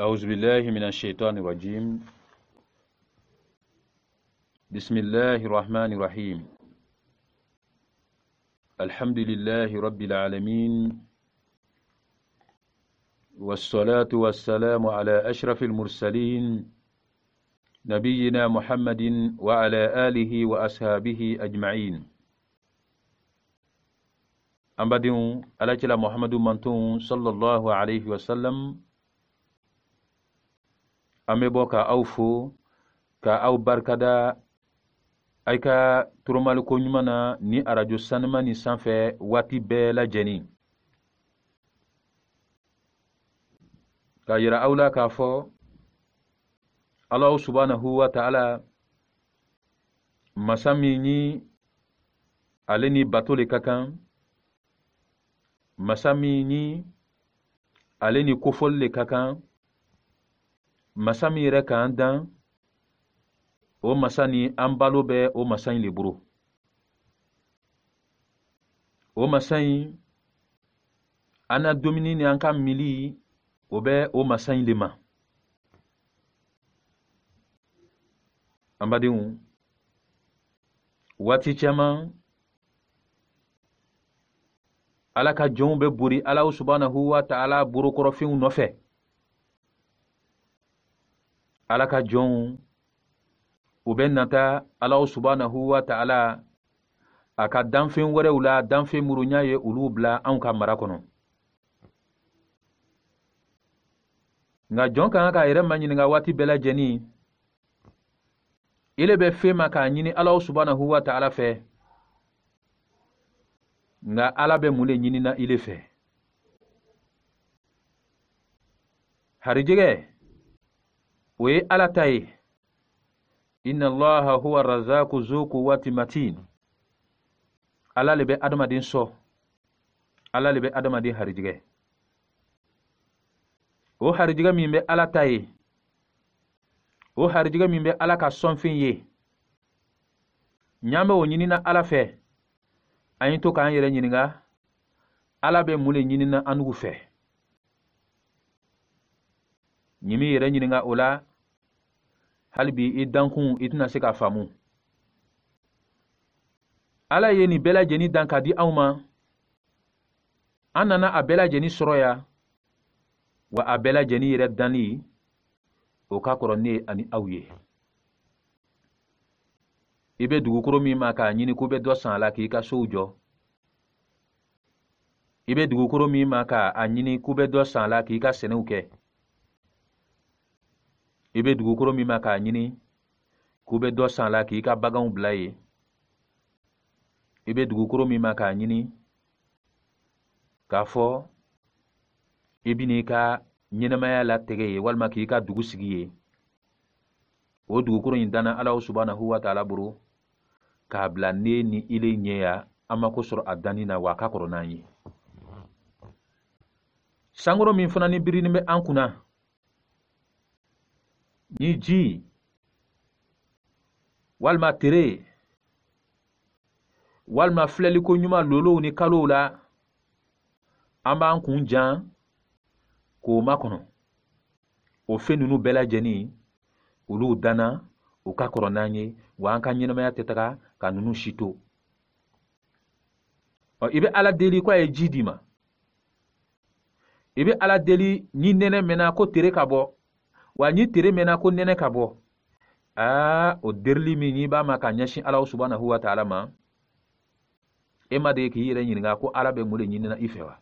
أعوذ بالله من الشيطان الرجيم بسم الله الرحمن الرحيم الحمد لله رب العالمين والصلاة والسلام على أشرف المرسلين نبينا محمد وعلى آله وأصحابه أجمعين أمبدون على محمد منتون صلى الله عليه وسلم an bɛ bɔ ka aw fo ka aw barikada a ka toromaliko ɲuman na ni arajo sanuma nin sanfɛ waati bɛɛ lajɛlen k'a yira aw la k'a fɔ alahu subhanahu wa ta'ala masa min ni ale ni bato le ka kan masa min ni ale ni kofɔli le ka kan masa min yɛrɛ k'an dan o masa ni an balo bɛ o masa in le bolo o masa in an na dumuni ni an ka mili o bɛ o masa in le ma an badenw waati caman ala ka jɔnw bɛ bori alahu subahanahu wa taala borokɔrɔfɛnw nɔfɛ ala ka jɔnw u bɛ nata alaw subhanahu wa ta'ala a ka danfɛn wɛrɛw la danfɛn minnu y'a ye olu bila anw ka mara kɔnɔ nga jɔn ka ka k'a yɛrɛ maɲininka waati bɛɛ lajɛlen ele bɛ fɛn ma k'a ɲini alaw subhanahu wa ta'ala fɛ nga ala bɛ mun le ɲinina ile fɛ harijɛgɛ o ye ala ta ye inna allaha huwa razaku zuku wati matin ala le bɛ adamaden sɔ ala le bɛ adamaden harijigɛ o harijigɛ min bɛ ala ta ye o harijigɛ min bɛ ala ka sɔnfɛn ye ɲan bɛ o ɲinina ala fɛ an ye to k'an yɛrɛ ɲininga ala bɛ mun le ɲinina an nugu fɛ ɲimi yɛrɛ ɲininga o la hali bi i dankun i tɛna se k'a faamu ala ye nin bɛɛ lajɛlen dan ka di anw ma an nana a bɛɛ lajɛlen sɔrɔ yan wa a bɛɛ lajɛlen yɛrɛ danni o ka kɔrɔ ne ani aw ye i bɛ dugukolo min ma k'a ɲini ko bɛ dɔ san a la k'i ka sow jɔ i bɛ dugukolo min ma k'a ɲini ko bɛ dɔ san a la k'i ka sɛnɛw kɛ i bɛ dugukolo min ma k'a ɲini k'u bɛ dɔ san la k'i ka baganw bila yen i bɛ dugukolo min ma k'a ɲini k'a fɔ i bɛ n'i ka ɲɛnɛmaya latigɛ ye walima k'i ka dugu sigi ye o dugukolo in danna alahu subahanahu wa taala bolo k'a bila ne ni ile ɲɛ ya an mako sɔrɔ a danni na wa a ka kɔrɔ n'an ye sankɔrɔ min fana ni birinin bɛ an kunna ji walima tere walima filɛliko ɲuman lolow ni kalow la an b'an kun jan k'o makɔnɔ o fɛn ninnu bɛɛ lajɛlen olu danna o ka kɔrɔ n'an ye wa an ka ɲɛnɛmaya tɛ taga ka ninnu si to ɔ i bɛ ala deli k'a ye ji d'i ma i bɛ ala deli ni nɛnɛ mɛnna ko tere ka bɔ wa ni tere mɛnna ko nɛnɛ ka bɔ aa o derili min n'i b'a ma ka ɲɛsin ala subhanahu wa taala ma e ma dege k'i yɛrɛ ɲininka ko ala bɛ mun de ɲinina i fɛ wa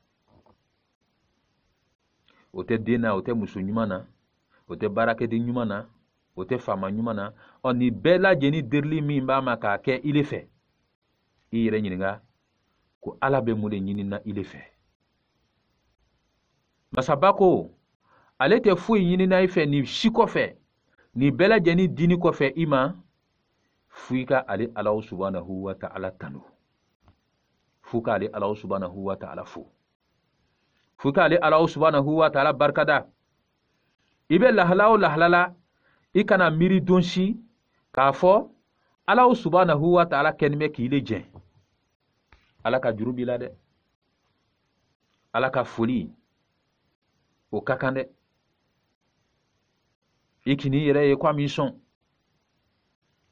o tɛ den na o tɛ muso ɲuman na o tɛ baarakɛden ɲuman na o tɛ faama ɲuman na ɔ nin bɛɛ lajɛlen derili min b'a ma k'a kɛ ile fɛ i yɛrɛ ɲininka ko ala bɛ mun de ɲinina ile fɛ masaba ko ale tɛ foyi ɲini na i fɛ nin si kɔfɛ nin bɛɛ dini kɔfɛ i ma f'i ka ale alahu subhanahu wa ta'ala tanu f'u ka ale alahu subhanahu wa ta'ala fo f'u ka ale alahu subhanahu wa ta'ala barikada i bɛ lahala o lahala la i kana miiri don si k'a fɔ alahu subhanahu wa ta'ala kɛni bɛ k'i le jɛn ala ka juru b'i la dɛ ala ka foli o ka kan dɛ ye ki ni ire ye kwa min son.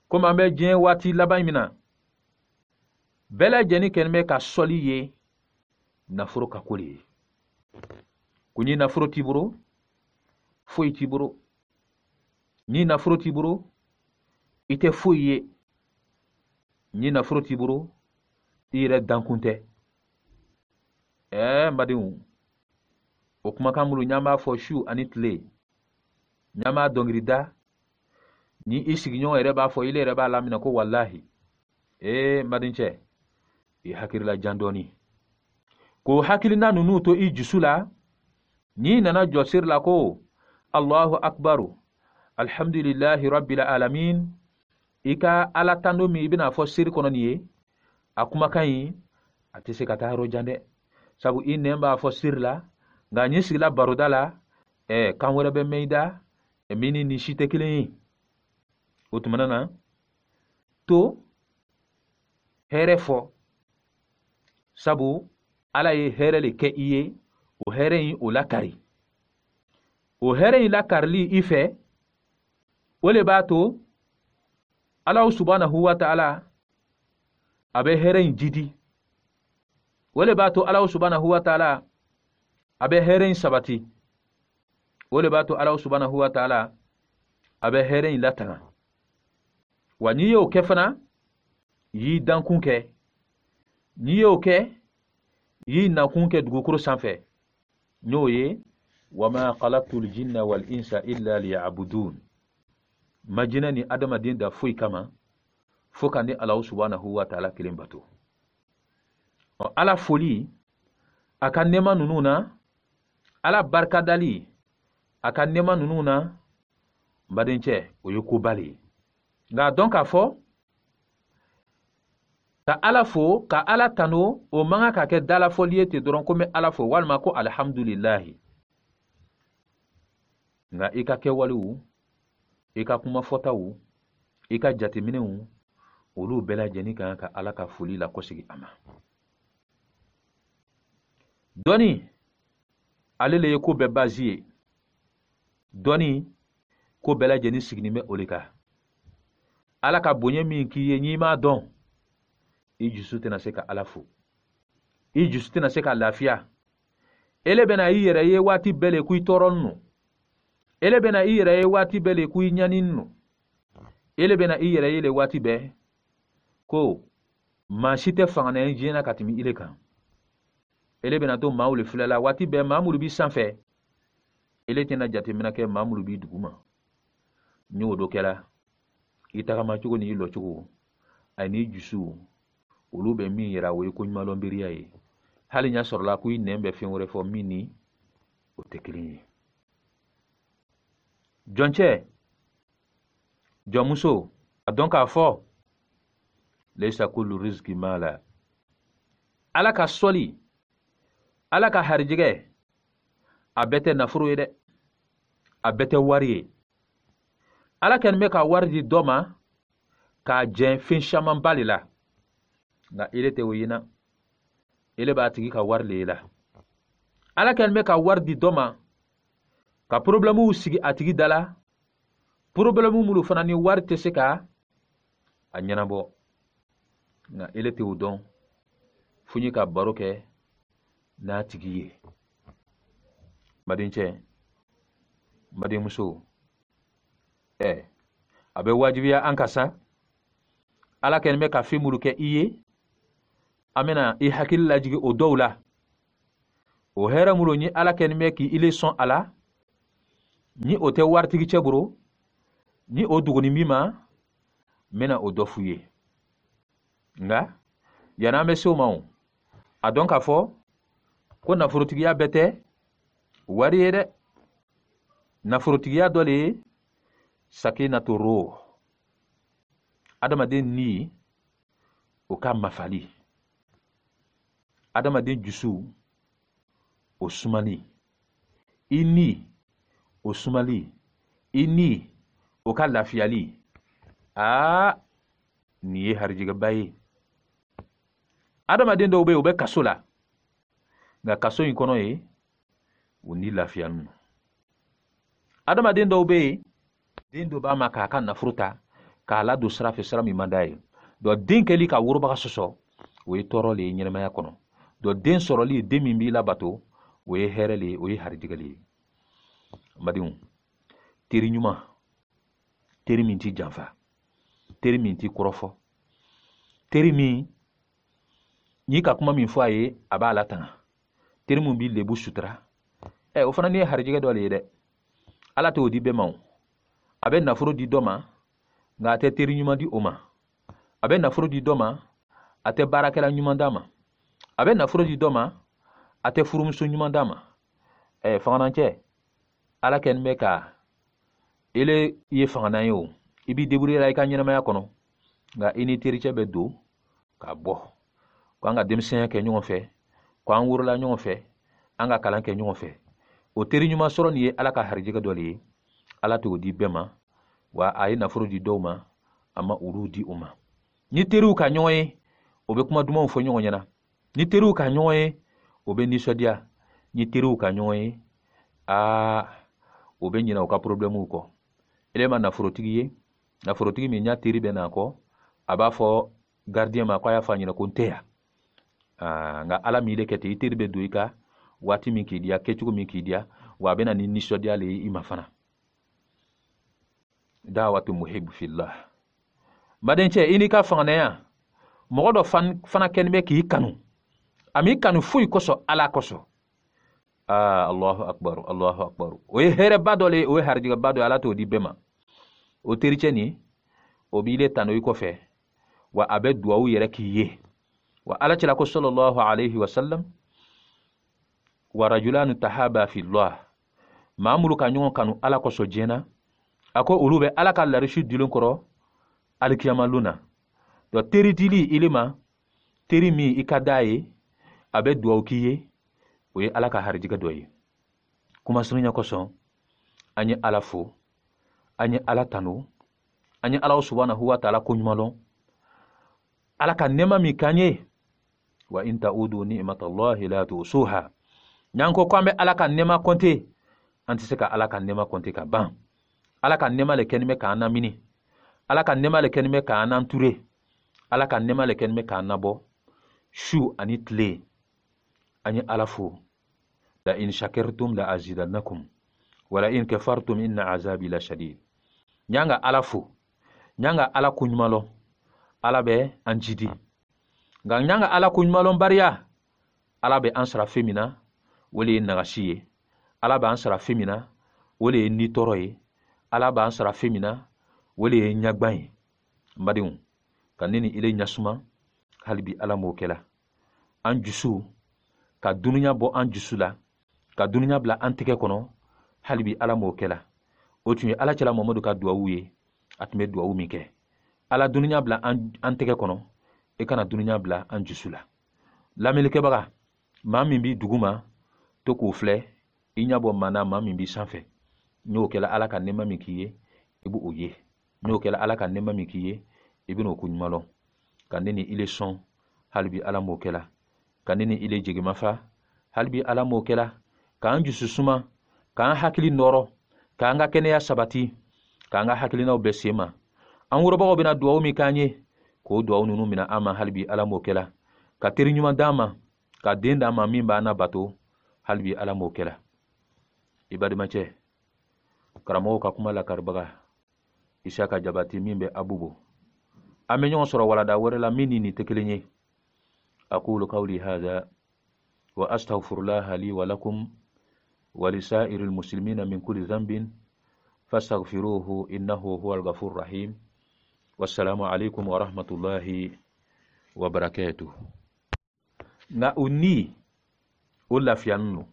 Kouman me djen wati laban minan, bela djeni ken me ka soli ye, nafro kakoli. Kou nye nafro tiburo, foy tiburo. Nye nafro tiburo, ite foy ye. Nye nafro tiburo, ire dan konte. E, eh, mbade ou, wakman kam lou nyama foy shu anit le. nyama ma dɔnkili da ni e, i sigiɲɔgɔn yɛrɛ b'a fɔ ile yɛrɛ b'a lamina ko walahi ee maden cɛ i hakilila jan dɔɔni k'o hakilina ninnu to i jusu la n'i nana jɔsiri la ko allahu akbaru alhamdulilahi rabbil alamin i ka ala tando min i bɛna fɔ seri kɔnɔ nin ye a kumakan ɲi a tɛ se ka taa yɔrɔ dɛ sabu i nɛn b'a fɔ seri la nka n'i sigila baroda la ɛɛ e, eh, kan wɛrɛ bɛ mɛn i da Emini ni shi tekiliŋ o tumana na to hɛrɛ fɔ sabu ala ye hɛrɛ le kɛ i ye o hɛrɛ in o lakari o hɛrɛ in lakarili i fɛ o le b'a to alaw subhanahu wa ta'ala a bɛ hɛrɛ in jidi o le b'a to alaw subhanahu wa ta'ala a bɛ hɛrɛ in sabati o le b'a to ala subhanahu wa taala a bɛ hɛrɛ in latanga wa n'i y'o kɛ fana y'i dankun kɛ n'i y'o kɛ y'i nakun kɛ dugukolo sanfɛ n'o ye wama khalaqtu ljinna wal insa illa liyabudun ma jinɛ ni adamaden da foyi kama fo ka ni alahu subhanahu wa taala kelen bato ala foli a ka nununa ninnu na ala barikadali a ka nɛɛma ninnu na n badencɛ o ye koba le ye nka dɔn k'a fɔ ka ala fo ka ala tano o man ka ka kɛ dalafɔli ye ten dɔrɔn ko n bɛ ala fo walima ko alihamudulilahi nka i ka kɛwalew i ka kumafɔtaw i ka jateminɛw olu bɛɛ lajɛlen kan ka ala ka foli la kɔsegi a ma dɔnni ale le ye ko bɛɛ bazi ye dɔnni ko bɛɛ lajɛlen sigilen bɛ o de kan ala ka bonya min k'i ye n'i m'a dɔn i dusu tɛna se ka ala fo i dusu tɛna se ka lafiya ele bɛna i yɛrɛ ye waati bɛɛ le k'i tɔɔrɔnin no ele bɛna i yɛrɛ ye waati bɛɛ le k'i ɲanin no ele bɛna i yɛrɛ ye le waati bɛɛ ko maa si tɛ fanga na ye diɲɛ na ka tɛmɛ ile kan ele bɛna to maaw le filɛ la waati bɛɛ maa minnu b'i sanfɛ ele tɛna jateminɛ kɛ maa minnu b'i duguma ni o dɔ kɛra i tagamacogo n'i lɔcogo ani jusu olu bɛ min yira o ye koɲumanlɔnberiya ye hali ɲa sɔrɔla ko i nɛn bɛ fɛn wɛrɛ fɔ min ni o tɛ kelen ye jɔncɛ jɔnmuso a dɔn k'a fɔ leisa kulu riziki ma ala ka sɔli ala ka harijɛgɛ a bɛɛ tɛ nafolo ye dɛ a bɛɛ tɛ wari ye ala kɛni bɛ ka wari di dɔ ma k'a jɛn fɛn camanba le la nka ele tɛ o ye na ele b'a tigi ka wari le ye la ala kɛni bɛ ka wari di dɔ ma ka porobilɛmuw sigi a tigi da la porobilɛmu minnu fana ni wari tɛ se ka a ɲɛnabɔ nka ele tɛ o dɔn fo n ye ka baro kɛ n'a tigi ye Madinche, Madimso, ɛ e, a bɛ wajibiya an ka sa ala kɛlen bɛ ka fɛn minnu kɛ i ye an bɛna i hakili lajigi o dɔw la o hɛrɛ minnu ni ala kɛlen bɛ k'i le sɔn a la ni o tɛ waritigi cɛ bolo ni o dogoni min ma n bɛna o dɔ f'u ye nka yann'an bɛ se o ma o a dɔn k'a fɔ ko nafolotigiya bɛɛ tɛ Wari ye dɛ nafolotigiya dɔ le ye sakinatu ruh adamaden ni o ka mafali adamaden jusu. o sumali i ni o sumali i ni o ka lafiyali aa nin ye harijɛgɛba ye adamaden dɔw bɛ yen u bɛ kaso la nka kaso in kɔnɔ ye Unil la fiyan moun. Adama den do beye, den do ba maka kan na fruta, ka la dosra fesra mi mandaye. Do den ke li ka wouro baka soso, weye toro li, nyele maya kono. Do den soro li, den mimbi la bato, weye here li, weye haridiga li. Madi moun. Teri nyuma. Teri minti janfa. Teri minti kurofo. Teri mi, ni ka kouman min fwa ye, aba alatana. Teri moumi lebu sutra. ɛ o fana ni ye harijɛgɛ dɔ le ye dɛ ala t'o di bɛɛ ma o a bɛ nafolo di dɔ ma nka a tɛ teri ɲuman di o ma a bɛ nafolo di dɔ ma a tɛ baarakɛla ɲuman d'a ma a bɛ nafolo di dɔ ma a tɛ furumuso ɲuman d'a ma ɛ fanganancɛ ala kɛni bɛ ka ele ye fangana ye o i b'i débrouiller la i ka ɲɛnamaya kɔnɔ nka i ni tericɛ bɛ don ka bɔ k'an ka denmisɛnya kɛ ɲɔgɔn fɛ k'an worola ɲɔgɔn fɛ an ka kalan kɛ ɲɔgɔn fɛ o teri ɲuman sɔrɔ nin ye ala ka harijɛgɛ dɔ le ye ala t'o di bɛɛ ma wa a ye nafolo di dɔw ma a ma olu di u ma ni teriw ka ɲɔgɔn ye o bɛ kuma dumanw fɔ ɲɔgɔn ɲɛna ni teriw ka ɲɔgɔn ye o bɛ nisɔndiya ni teriw ka ɲɔgɔn ye aa o bɛ ɲina u ka porobilɛmuw kɔ ele ma nafolotigi ye nafolotigi min ɲa teri bɛ n'a kɔ a b'a fɔ garidiyɛn ma ko a y'a fɔ a ɲɛna ko n tɛ yan nka ala min le kɛ ten i teri bɛ don i ka waati min k'i diya kɛcogo min k'i diya wa a bɛna ni nisɔndiya le i ma fana dawatu muhibu fillah badencɛ i n'i ka fanganaya mɔgɔ dɔ fana kɛnin bɛ k'i kanu a m'i kanu foyi kosɔn ala kosɔn aa allahu akbar allahu akbar o ye hɛrɛba dɔ le o ye harijɛgɛba dɔ ye ala t'o di bɛɛ ma o tericɛ nin o b'i le tanu i kɔfɛ wa a bɛ duwawu yɛrɛ k'i ye wa ala cɛla ko sɔlɔlɔhu alayhi wa sallam warajulanu tahaba fillah maa mulu ka ɲɔgɔn kanu ala kosɔ diɲɛna a ko olu bɛ ala ka larisi dilon kɔrɔ alikiyamalon na dɔ teri dili ile ma teri min i ka daa ye a bɛ k'i ye o ye ala ka harijigɛ dɔ ye kuma surunya kosɔn an ye ala fo an ye ala tanu an ye alaw subhanahu wa taala koɲuman lɔn ala ka nɛɛma min k'an ye wa in ta'udu ni'matallahi la tusuha nyan ko kwambe alaka nema konte an tise ka alaka nema konte ka ban alaka nema le kenime ka ana mini alaka nema le kenime ka ana nture alaka nema le kenime ka ana bo su ani tile ani alafo la in shakertum la azidannakum wala in kafartum inna azabi la shadid nyanga alafo nyanga ala kunyumalo ala be an jidi nga nyanga ala kunyumalo bariya ala be ansara femina o le ye nagasi ye ala b'an sara fɛn min na o le ye nitɔɔrɔ ye ala b'an sara fɛn min na o le ye ɲagban ye n badenw ka ne ni ile ɲasuma hali bi ala m'o kɛla an jusu ka dunuya bɔ an jusu la ka dunuya bila an tɛgɛ kɔnɔ hali bi ala m'o kɛla o tun ye ala cɛla mamadu ka duwawu ye a tun bɛ duwawu min kɛ ala dunuya bila an tɛgɛ kɔnɔ i e kana dunuya bila an jusu la lamɛnlikɛbaga maa min b'i dugu ma to k'o filɛ i ɲɛ bɔ maa na maa min b'i sanfɛ n'o kɛla ala ka nɛma min k'i ye i b'o ye n'o kɛla ala ka nɛma min k'i ye i bɛn'o ko ɲuman dɔn ka ne ni ile sɔn hali bi ala m'o kɛla ka ne ni ile jegimafa hali bi ala m'o kɛla k'an jusu suma k'an hakili nɔrɔ k'an ka kɛnɛya sabati k'an ka hakilinaw bɛɛ sen ma an worobagaw bɛna duwawu min k'an ye k'o duwawu ninnu minɛ an ma hali bi ala m'o kɛla ka teri ɲuman d'an ma ka den d'an ma min b'an nabato hali bi ala m'o kɛla i balimacɛ ka kuma karbaga isaka jabati mimbe abubu amenyo soro wala da wore walada la mini ni tekelenye aqulu qawli hadha wa laha li wa lakum wa lisa'iri muslimina min kulli dhanbin fastaghfiruhu innahu huwal ghafur rahim wassalamu alaikum wa rahmatullahi wa barakatuh na uni o lafiyanin don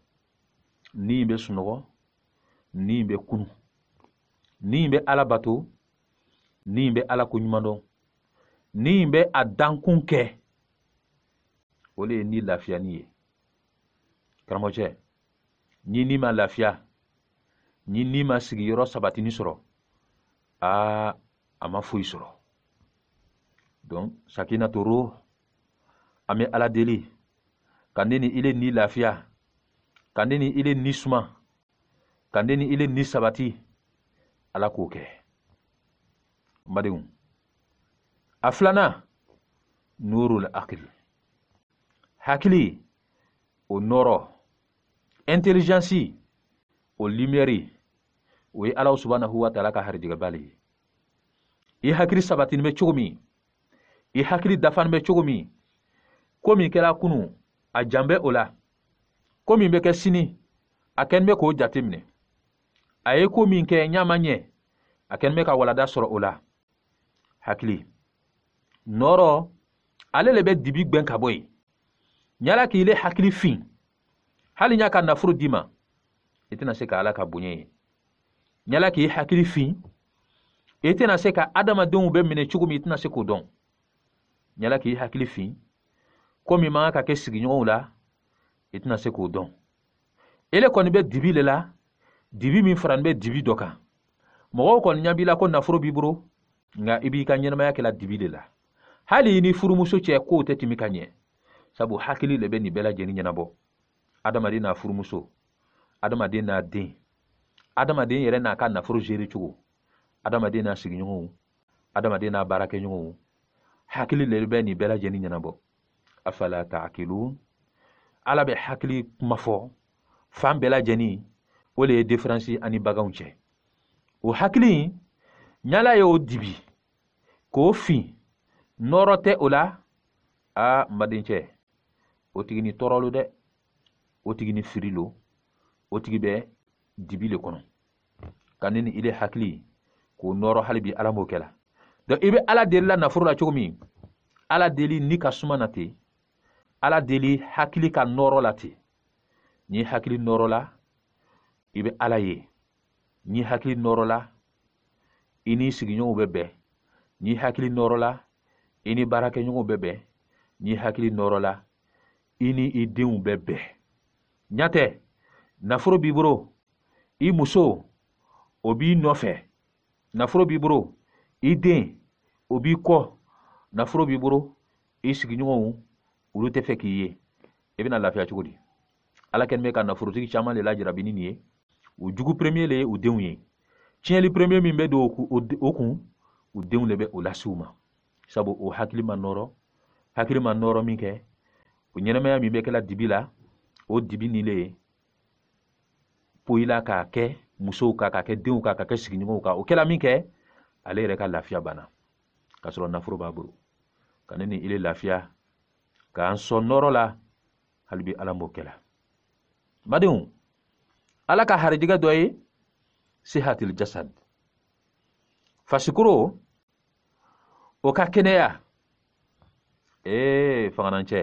ni in bɛ sunɔgɔ ni bɛ kunu ni bɛ ala bato ni bɛ ala ko ɲuman dɔn ni bɛ a dankun kɛ o le ye ni lafiyani ye karamɔgɔcɛ ni ni ma lafiya ni ni ma sigiyɔrɔ sabatini sɔrɔ aa a ma foyi sɔrɔ donc sakina toro an bɛ ala deli ka ile ni i ni lafiya ka ni ni suma ka ile ni ni sabati ala k'o kɛ n badenw a filanan nurul akil hakili o nɔrɔ intelijansi o limiyɛri o ye alaw subhanahu wa taala ka harijigɛbali ye i hakili sabatinin bɛ cogo min i hakili dafani bɛ cogo min ko min kɛra a jan bɛ o la ko min bɛ kɛ sini a kɛni bɛ k'o jate minɛ a ye ko min kɛ ɲama ɲɛ a kɛni bɛ ka walada sɔrɔ o la hakili nɔɔrɔ ale le bɛ dibi gwɛn ka bɔ yen ɲala k'i le hakili fin hali ɲa ka nafolo d'i ma i tɛna se ka ala ka bonya ye ɲala k'i hakili fin i tɛna se ka adamadenw bɛ minɛ cogo min i tɛna se k'o dɔn ɲala k'i hakili fin ko min man ka kɛ sigiɲɔgɔnw la i tɛna se k'o dɔn ele kɔni bɛ dibi le la dibi min farani bɛ dibi dɔ kan mɔgɔw kɔni ɲa b'i la ko nafolo b'i bolo nka i b'i ka ɲɛnamaya kɛla dibi le la hali i ni furumuso cɛ kow tɛ timi ka ɲɛ sabu hakili le bɛ nin bɛɛ lajɛni ɲɛnabɔ adamaden n'a furumuso adamaden n'a den adamaden yɛrɛ n'a ka nafolo zere cogo adamaden n'a sigiɲɔgɔnw adamaden n'a baarakɛɲɔgɔnw hakili le bɛ nin bɛɛ lajɛni ɲɛnabɔ afala taakilun ala bɛ hakili kuma fɔ fan bɛɛ lajɛlen o de ye diferansi ani baganw cɛ o hakili ɲala ye dibi k'o fin nɔrɔ tɛ o la a madencɛ o tigi ni tɔɔrɔ lo dɛ o tigi ni firi lo o tigi bɛ dibi le kɔnɔ ka ne ni i de hakili k'o nɔrɔ hali bi ala m'o kɛ la i bɛ ala deli la nafolo la cogo min ala deli ni ka suma na ten ala deli hakili ka nɔrɔ la ten ni hakili nɔrɔ la i bɛ ala ye ni hakili nɔrɔ la i n'i sigiɲɔgɔnw bɛ bɛn ni hakili nɔrɔ la i ni baarakɛɲɔgɔnw bɛ bɛn ni hakili nɔrɔ la i ni i denw bɛ bɛn ɲatɛ nafolo b'i bolo i muso o b'i nɔfɛ nafolo b'i bolo i den o b'i kɔ nafolo b'i bolo i sigiɲɔgɔnw olu tɛ fɛ k'i ye i bɛna lafiya cogo di ala kɛlen bɛ ka nafolotigi caman de lajarabi ni nin ye u jugu premier le ye u denw ye tiɲɛli premier min bɛ do o kun u denw le be o lase u ma sabu o hakili ma nɔrɔ hakili ma nɔrɔ min kɛ o ɲɛnɛmaya min bɛ kɛla dibi la o dibi nilen poyila k'a kɛ musow ka k'a kɛ denw ka k'a kɛ sigiɲɔgɔnw ka o kɛla min kɛ ale yɛrɛ ka lafiya bana k'a sɔrɔ nafolo b'a bolo ka ne ni ile lafiya kan n sɔ nɔrɔ la hali bi ala m'o kɛla badenw ala ka harijɛgɛ dɔ ye sihatil jasad fasikuro o ka kɛnɛya ee fanganancɛ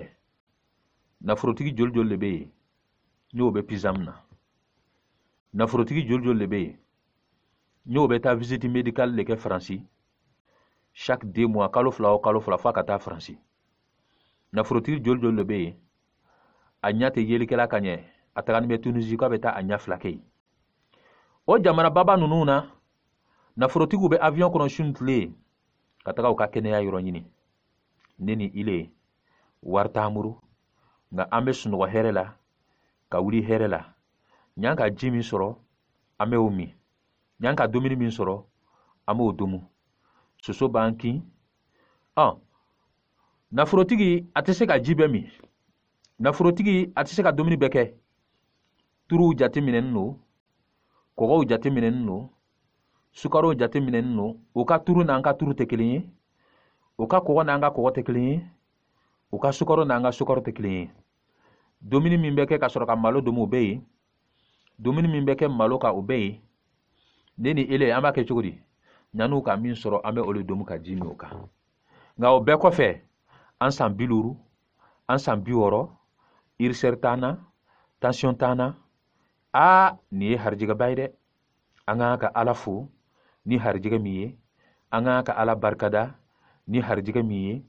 naforotigi joli joli le be ye ni o bɛ pizam na naforotigi joli joli le be ye ni o bɛ taa visiti medikali le kɛ faransi chaque deux mois kalo fila o kalo fila fɔa ka taa faransi nafolotigi joli joli lo be yen a ɲa tɛ yelikɛla ka ɲɛ a tagani bɛ tunisi k'a bɛ taa a ɲa fila kɛ yen o jamana baba nunu na nafolotigiw bɛ avion kɔnɔ sun tile ka taga u ka kɛnɛya yɔrɔ ɲini ne ni ile wari t'an bolo nka an bɛ sunɔgɔ hɛrɛ la ka wuli hɛrɛ la ɲan ka ji min sɔrɔ an bɛ o min ɲan ka dumuni min sɔrɔ an b'o domu soso b'an kin ɔn ah, nafolotigi a tɛ se ka ji bɛɛ min nafolotigi a tɛ se ka dumuni bɛɛ kɛ turuw jate minɛnen don kɔgɔw jate minɛnen don sukarow jate minɛnen don o ka turu n'an ka turu tɛ kelen ye o ka kɔgɔ n'an ka kɔgɔ tɛ kelen ye o ka sukaro n'an ka sukaro tɛ kelen ye dumuni min bɛ kɛ ka sɔrɔ ka malo domi o bɛ yen dumuni min bɛ kɛ malo kan o bɛ yen ne ni ele an b'a kɛ cogo di yan'u ka min sɔrɔ an bɛ olu domi ka ji min o kan nka o bɛɛ kɔfɛ an san bi an san biwɔrɔ wɔɔrɔ irisɛri t'an na tansiyɔn t'an na aa nin ye harijɛgɛba ye dɛ an ka ka ala fo ni harijɛgɛ min ye an k'an ka ala barikada ni harijɛgɛ min ye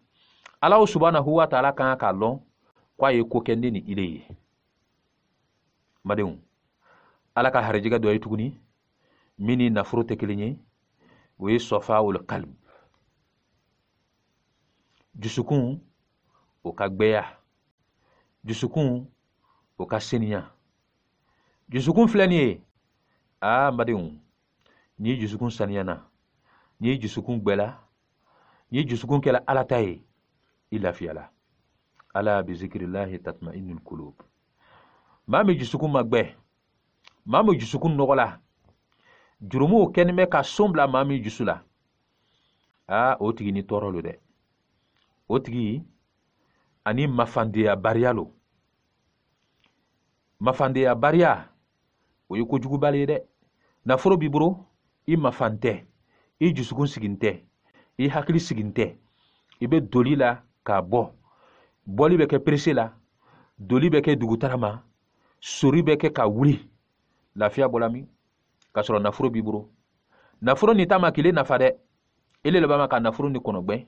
alaw subhanahu wa taala kan k'a lɔn ko a ye ko kɛ ne ni ile ye madenw ala ka harijɛgɛ dɔ ye tuguni min ni nafolo tɛ kelen ye o ye sɔfa wolo kalimi Jisoukoun ou ka gbe ya. Jisoukoun ou ka senya. Jisoukoun flenye. A, mbade yon. Nye jisoukoun senyana. Nye jisoukoun gbe la. Nye jisoukoun ke la alataye. I la fiyala. Ala, bezikirila, hitatma in yon kulop. Mame jisoukoun magbe. Mame jisoukoun nogola. Jiroumou ken me ka sombla mame jisou la. A, oti geni toro lodey. o tigi ani mafandeyabaliya lo mafandeyabaliya o ye kojugubali ye dɛ nafolo b'i bolo i mafan tɛ i jusukun sigin tɛ i hakili sigin tɛ i bɛ doli la k'a bɔ bɔli bɛ kɛ perese la doli bɛ kɛ dugutara ma sori bɛ kɛ ka wuli lafiya bɔla min k'a sɔrɔ nafolo b'i bolo nafolo ni ta ma kile nafa dɛ ele laban ma ka nafolo ni kɔnɔgbɛn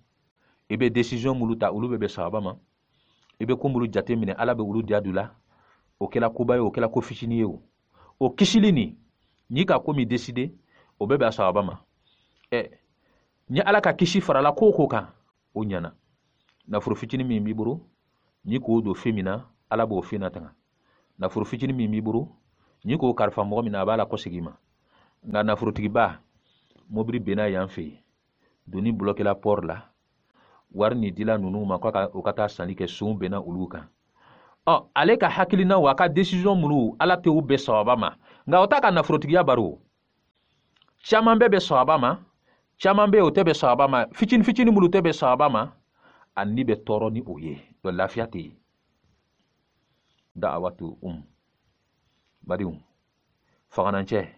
i bɛ decision mulu ta olu bɛ bɛn sahaba ma i bɛ ko mulu jate minɛ ala be olu diya du o kɛra koba ye o kɛra ko fitinin ye o o kisili nin n'i ka ko mi décider o bɛ bɛn sahaba ma ɛ ni ala ka kisi farala ko o ko kan o ɲana nafolo fitinin min b'i bolo ni k'o don fɛn min na ala b'o fɛn natanga nafolo fitinin min b'i bolo ni k'o kalifa mɔgɔ min na a b'a la kɔsegi ma nka nafolotigiba mobili benna yan fɛ yen doni bulɔkɛla pɔri la wari ni dila nunu ma k'a ka u ka taa sanni kɛ son bɛnna olu kan ɔ ale ka hakilina wa ka desisiyɔn minnu ala tɛ u bɛn sawaba ma nka o t'a ka nafolotigiya bari o caman bɛɛ bɛ sawaba ma caman bɛ yen o tɛ bɛn sawaba ma fitini fitini minnu tɛ bɛn sawaba ma a ni bɛ tɔɔrɔ ni o ye dɔ lafiya tɛ da'awatu um bariw faganancɛ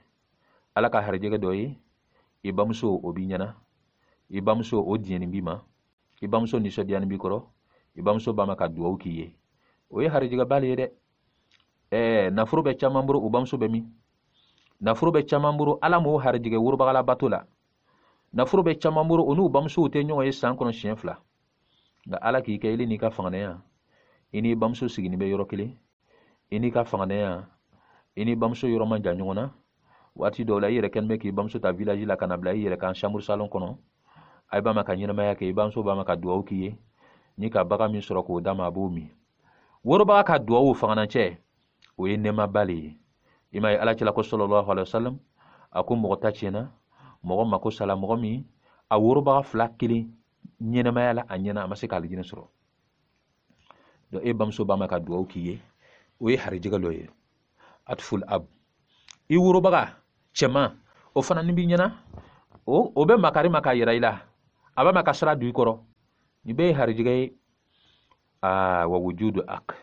ala ka harijɛgɛ dɔ ye i bamuso o b'i ɲɛna i bamuso o diɲɛni b'i ma i bamuso nisɔndiyani b'i kɔrɔ i bamuso b'a ma ka duwawu k'i ye o ye harijɛgɛbali ye dɛ ɛɛ nafolo bɛ caman bolo u bamuso bɛ min nafolo bɛ caman bolo ala m'o harijɛgɛ worobagalabato la nafolo bɛ caman bolo o n'u bamusow tɛ ɲɔgɔn ye san kɔnɔ siɲɛ fila nka ala k'i kɛ i n'i ka fangadenya i n'i bamuso sigini bɛ yɔrɔ kelen i n'i ka fangadenya i n'i bamuso yɔrɔ ma jan ɲɔgɔn na waati dɔw la i yɛrɛ kɛlen bɛ k'i bamuso ta village la ka na bila i yɛrɛ kan chambre salon kɔnɔ a b'a ma ka ɲɛnamaya kɛ i bamuso b'a ma ka duwawu k'i ye ni ka baga min sɔrɔ k'o dama ma a b'o min worobaga ka duwawu fanganacɛ o ye nɛɛmaba le ye i m'a ye ala cɛla ko sɔlɔlɔhu alehi wasalam a ko mɔgɔ ta tiɲɛna mɔgɔ mako sala mɔgɔ min a worobaga fila kelen ɲɛnɛmaya la a ɲɛna a ma se k'ale jinɛ sɔrɔ donc e bamuso b'a ma ka duwawu k'i ye o ye harijɛgɛ dɔ ye atful ab i worobaga cɛman o fana ni b'i ɲɛna o o bɛ makari ma k'a yira i la a bama ka sira dui kɔrɔ ni bɛɛ harijigɛ aa wa wujudu ak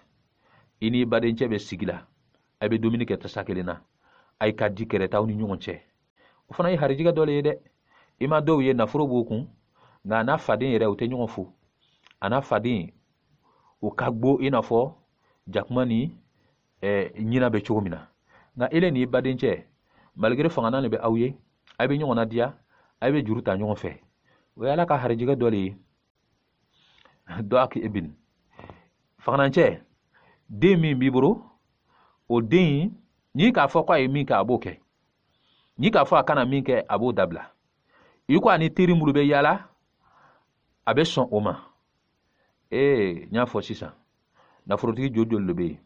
i e, n'i badencɛ bɛ sigi la a bɛ dumuni kɛ tasa kelen na a ka di kɛrɛtaw ni ɲɔgɔn cɛ o fana ye harijigɛ dɔ le ye dɛ i ma dɔw ye nafolo b'u kun nka a n'a faden yɛrɛ u tɛ ɲɔgɔn fo a n'a faden u ka gbo i n'a fɔ jakuma ni ɛɛ ɲina bɛ cogo min na nka ele n'i badencɛ malgré fanga naani bɛ aw ye a bɛ ɲɔgɔn na diya a bɛ juru ta ɲɔgɔn fɛ o ye ala ka harijɛgɛ dɔ le ye dɔaki ibn faganancɛ den min b'i bolo o oh, den in n'i k'a fɔ k'a ye min kɛ a b'o kɛ n'i k'a fɔ a kana min kɛ a b'o dabila i ko ani teri minnu bɛ yaala a bɛ sɔn o ma ee eh, n y'a fɔ sisan nafolotigi joli oh, joli de bɛ yen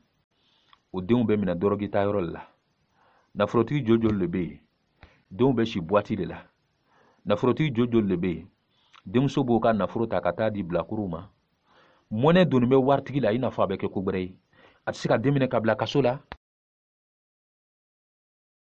o denw bɛ minɛ dɔrɔgi ta yɔrɔ de la nafolotigi joli joli de bɛ yen denw bɛ si buwati de la nafolotigi joli de bɛ yen denmuso b'o ka nafolo ta ka taa di bilakuru ma mɔnɛ donni bɛ waritigi la i n'a fɔ a bɛ kɛ ko wɛrɛ ye a tɛ se ka den minɛ ka bila kaso la